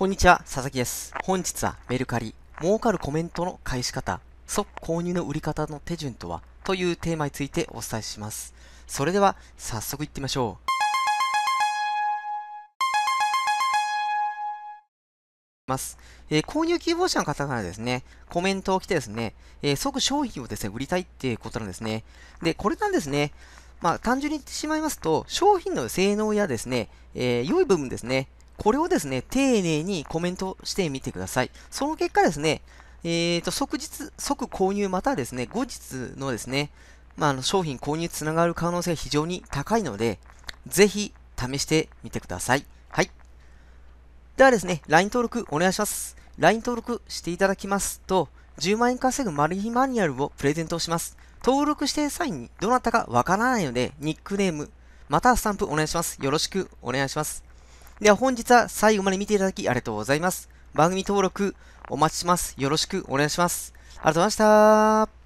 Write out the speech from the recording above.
こんにちは、佐々木です。本日はメルカリ、儲かるコメントの返し方、即購入の売り方の手順とはというテーマについてお伝えします。それでは、早速いってみましょう。ます。えー、購入希望者の方からですね、コメントを来てですね、えー、即商品をですね、売りたいっていうことなんですね。で、これなんですね。まあ、単純に言ってしまいますと、商品の性能やですね、えー、良い部分ですね、これをですね、丁寧にコメントしてみてください。その結果ですね、えっ、ー、と、即日、即購入またはですね、後日のですね、まあ、の商品購入につながる可能性が非常に高いので、ぜひ試してみてください。はい。ではですね、LINE 登録お願いします。LINE 登録していただきますと、10万円稼ぐマル秘マニュアルをプレゼントします。登録してる際にどなたかわからないので、ニックネーム、またはスタンプお願いします。よろしくお願いします。では本日は最後まで見ていただきありがとうございます。番組登録お待ちします。よろしくお願いします。ありがとうございました。